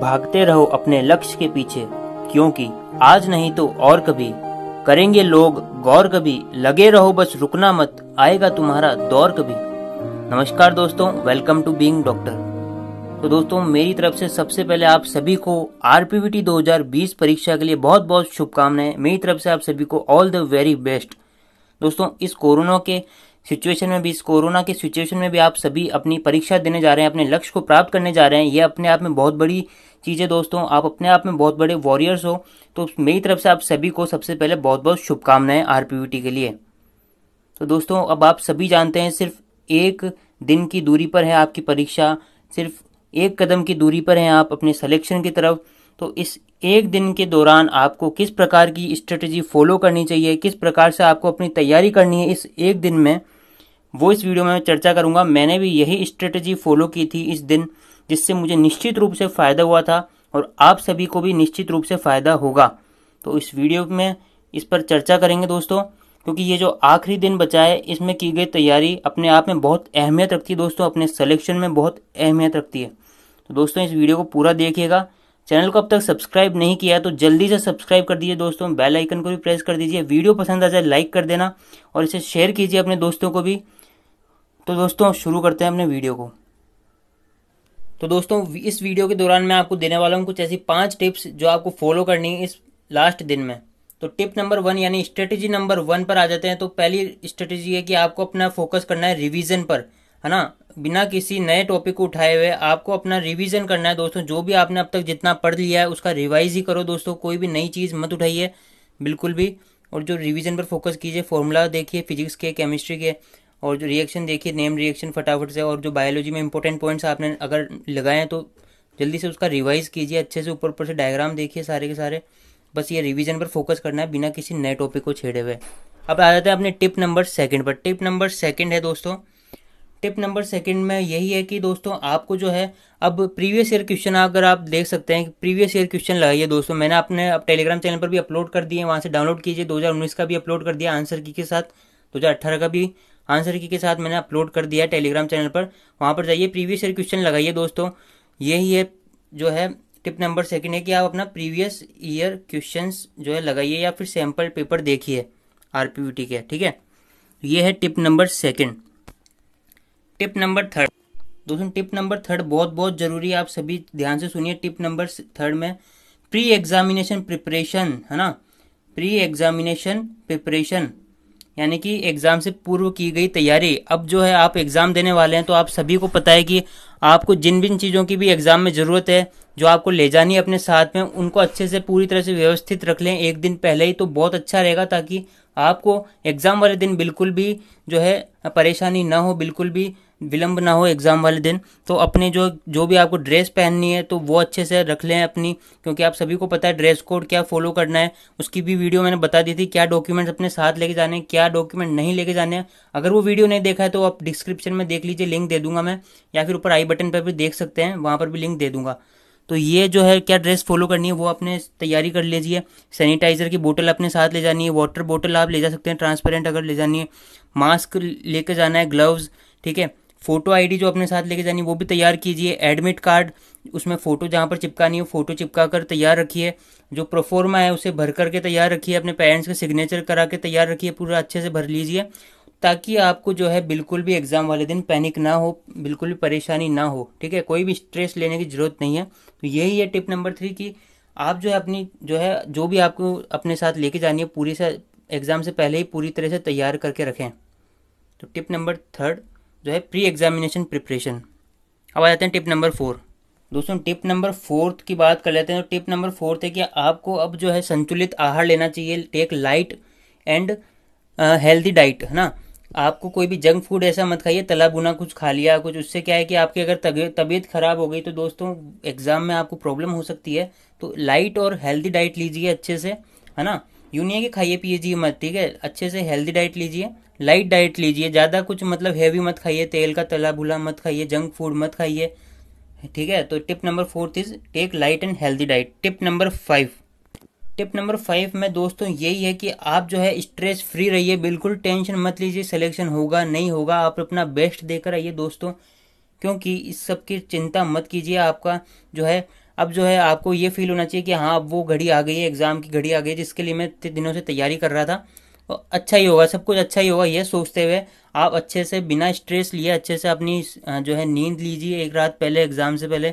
भागते रहो अपने लक्ष्य के पीछे क्योंकि आज नहीं तो और कभी करेंगे लोग गौर कभी लगे रहो बस रुकना मत आएगा तुम्हारा दौर कभी नमस्कार दोस्तों वेलकम टू बीइंग डॉक्टर तो दोस्तों मेरी तरफ से सबसे पहले आप सभी को आरपीवीटी 2020 परीक्षा के लिए बहुत बहुत शुभकामनाएं मेरी तरफ से आप सभी को ऑल द वेरी बेस्ट दोस्तों इस कोरोना के सिचुएशन में भी इस कोरोना के सिचुएशन में भी आप सभी अपनी परीक्षा देने जा रहे हैं अपने लक्ष्य को प्राप्त करने जा रहे हैं ये अपने आप में बहुत बड़ी चीज़ है दोस्तों आप अपने आप में बहुत बड़े वॉरियर्स हो तो मेरी तरफ से आप सभी को सबसे पहले बहुत बहुत शुभकामनाएं आर के लिए तो दोस्तों अब आप सभी जानते हैं सिर्फ एक दिन की दूरी पर है आपकी परीक्षा सिर्फ एक कदम की दूरी पर हैं आप अपने सिलेक्शन की तरफ तो इस एक दिन के दौरान आपको किस प्रकार की स्ट्रेटजी फॉलो करनी चाहिए किस प्रकार से आपको अपनी तैयारी करनी है इस एक दिन में वो इस वीडियो में चर्चा करूंगा मैंने भी यही स्ट्रेटजी फॉलो की थी इस दिन जिससे मुझे निश्चित रूप से फ़ायदा हुआ था और आप सभी को भी निश्चित रूप से फ़ायदा होगा तो इस वीडियो में इस पर चर्चा करेंगे दोस्तों क्योंकि ये जो आखिरी दिन बचा है इसमें की गई तैयारी अपने आप में बहुत अहमियत रखती है दोस्तों अपने सिलेक्शन में बहुत अहमियत रखती है तो दोस्तों इस वीडियो को पूरा देखिएगा चैनल को अब तक सब्सक्राइब नहीं किया तो जल्दी से सब्सक्राइब कर दीजिए दोस्तों बेल आइकन को भी प्रेस कर दीजिए वीडियो पसंद आ जाए लाइक कर देना और इसे शेयर कीजिए अपने दोस्तों को भी तो दोस्तों शुरू करते हैं अपने वीडियो को तो दोस्तों इस वीडियो के दौरान मैं आपको देने वाला हूँ कुछ ऐसी पांच टिप्स जो आपको फॉलो करनी है इस लास्ट दिन में तो टिप नंबर वन यानी स्ट्रेटेजी नंबर वन पर आ जाते हैं तो पहली स्ट्रेटेजी है कि आपको अपना फोकस करना है रिविजन पर है ना बिना किसी नए टॉपिक को उठाए हुए आपको अपना रिवीजन करना है दोस्तों जो भी आपने अब तक जितना पढ़ लिया है उसका रिवाइज ही करो दोस्तों कोई भी नई चीज़ मत उठाइए बिल्कुल भी और जो रिवीजन पर फोकस कीजिए फॉर्मूला देखिए फिजिक्स के केमिस्ट्री के और जो रिएक्शन देखिए नेम रिएक्शन फटाफट से और जो बायोलॉजी में इंपॉर्टेंट पॉइंट्स आपने अगर लगाए हैं तो जल्दी से उसका रिवाइज कीजिए अच्छे से ऊपर ऊपर से डायग्राम देखिए सारे के सारे बस ये रिवीजन पर फोकस करना है बिना किसी नए टॉपिक को छेड़े हुए अब आ जाते हैं अपने टिप नंबर सेकंड पर टिप नंबर सेकंड है दोस्तों टिप नंबर सेकंड में यही है कि दोस्तों आपको जो है अब प्रीवियस ईयर क्वेश्चन अगर आप देख सकते हैं प्रीवियस ईयर क्वेश्चन लगाइए दोस्तों मैंने अपने अब टेलीग्राम चैनल पर भी अपलोड कर दिए वहाँ से डाउनलोड कीजिए 2019 का भी अपलोड कर दिया आंसर की के साथ 2018 का भी आंसर की के साथ मैंने अपलोड कर दिया टेलीग्राम चैनल पर वहाँ पर जाइए प्रीवियस ईयर क्वेश्चन लगाइए दोस्तों यही है जो है टिप नंबर सेकंड है कि आप अपना प्रीवियस ईयर क्वेश्चन जो है लगाइए या फिर सैम्पल पेपर देखिए आर के ठीक है ये है tip number second tip number third दोस्तों टिप नंबर थर्ड बहुत बहुत ज़रूरी है आप सभी ध्यान से सुनिए टिप नंबर थर्ड में प्री एग्जामिनेशन प्रिपरेशन है ना प्री एग्जामिनेशन प्रिपरेशन यानी कि एग्ज़ाम से पूर्व की गई तैयारी अब जो है आप एग्ज़ाम देने वाले हैं तो आप सभी को पता है कि आपको जिन भी चीज़ों की भी एग्ज़ाम में ज़रूरत है जो आपको ले जानी है अपने साथ में उनको अच्छे से पूरी तरह से व्यवस्थित रख लें एक दिन पहले ही तो बहुत अच्छा रहेगा ताकि आपको एग्ज़ाम वाले दिन बिल्कुल भी जो है परेशानी ना हो बिल्कुल भी विलम्ब ना हो एग्ज़ाम वाले दिन तो अपने जो जो भी आपको ड्रेस पहननी है तो वो अच्छे से रख लें अपनी क्योंकि आप सभी को पता है ड्रेस कोड क्या फॉलो करना है उसकी भी वीडियो मैंने बता दी थी क्या डॉक्यूमेंट्स अपने साथ लेके जाने हैं क्या डॉक्यूमेंट नहीं लेके जाने हैं अगर वो वीडियो नहीं देखा है तो आप डिस्क्रिप्शन में देख लीजिए लिंक दे दूंगा मैं या फिर ऊपर आई बटन पर भी देख सकते हैं वहाँ पर भी लिंक दे दूंगा तो ये जो है क्या ड्रेस फॉलो करनी है वो आपने तैयारी कर लीजिए सैनिटाइज़र की बोतल अपने साथ ले जानी है वाटर बोतल आप ले जा सकते हैं ट्रांसपेरेंट अगर ले जानी है मास्क लेके जाना है ग्लव्स ठीक है फ़ोटो आईडी जो अपने साथ लेके जानी वो भी तैयार कीजिए एडमिट कार्ड उसमें फ़ोटो जहाँ पर चिपकानी हो फ़ोटो चिपका कर तैयार रखिए जो प्रोफोर्मा है उसे भर करके तैयार रखिए अपने पेरेंट्स के सिग्नेचर करा के तैयार रखिए पूरा अच्छे से भर लीजिए ताकि आपको जो है बिल्कुल भी एग्ज़ाम वाले दिन पैनिक ना हो बिल्कुल भी परेशानी ना हो ठीक है कोई भी स्ट्रेस लेने की ज़रूरत नहीं है तो यही है टिप नंबर थ्री कि आप जो है अपनी जो है जो भी आपको अपने साथ लेके जानी है पूरी से एग्ज़ाम से पहले ही पूरी तरह से तैयार करके रखें तो टिप नंबर थर्ड जो है प्री एग्जामिनेशन प्रिपरेशन अब आ जाते हैं टिप नंबर फोर दोस्तों टिप नंबर फोर्थ की बात कर लेते हैं तो टिप नंबर फोर्थ है कि आपको अब जो है संतुलित आहार लेना चाहिए take light and healthy diet है ना आपको कोई भी जंक फूड ऐसा मत खाइए तला बुना कुछ खा लिया कुछ उससे क्या है कि आपकी अगर तबीयत खराब हो गई तो दोस्तों एग्ज़ाम में आपको प्रॉब्लम हो सकती है तो लाइट और हेल्दी डाइट लीजिए अच्छे से है ना यूँ नहीं है कि खाइए पिए मत ठीक है अच्छे से हेल्दी डाइट लीजिए लाइट डाइट लीजिए ज़्यादा कुछ मतलब हैवी मत खाइए तेल का तला भुला मत खाइए जंक फूड मत खाइए ठीक है तो tip number fourth is take light and healthy diet tip number five tip number five में दोस्तों यही है कि आप जो है स्ट्रेस फ्री रहिए बिल्कुल टेंशन मत लीजिए सिलेक्शन होगा नहीं होगा आप अपना बेस्ट देकर आइए दोस्तों क्योंकि इस सब की चिंता मत कीजिए आपका जो है अब जो है आपको ये फील होना चाहिए कि हाँ अब वो घड़ी आ गई है एग्ज़ाम की घड़ी आ गई है जिसके लिए मैं इतने दिनों से तैयारी कर रहा था और अच्छा ही होगा सब कुछ अच्छा ही होगा ये सोचते हुए आप अच्छे से बिना स्ट्रेस लिए अच्छे से अपनी जो है नींद लीजिए एक रात पहले एग्ज़ाम से पहले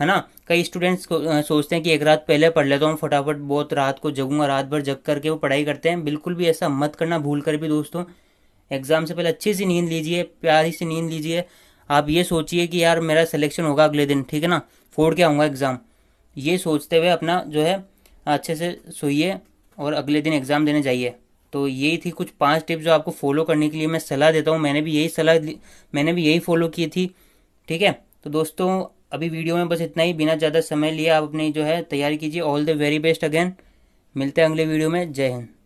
है ना कई स्टूडेंट्स सोचते हैं कि एक रात पहले पढ़ लेता हूँ फटाफट बहुत रात को जगूंगा रात भर जग करके वो पढ़ाई करते हैं बिल्कुल भी ऐसा मत करना भूल कर भी दोस्तों एग्ज़ाम से पहले अच्छी सी नींद लीजिए प्यारी सी नींद लीजिए आप ये सोचिए कि यार मेरा सिलेक्शन होगा अगले दिन ठीक है ना फोड़ के आऊँगा एग्ज़ाम ये सोचते हुए अपना जो है अच्छे से सोइए और अगले दिन एग्ज़ाम देने जाइए तो यही थी कुछ पांच टिप्स जो आपको फॉलो करने के लिए मैं सलाह देता हूँ मैंने भी यही सलाह मैंने भी यही फॉलो की थी ठीक है तो दोस्तों अभी वीडियो में बस इतना ही बिना ज़्यादा समय लिए आप अपनी जो है तैयारी कीजिए all the very best again मिलते हैं अगले वीडियो में जय हिंद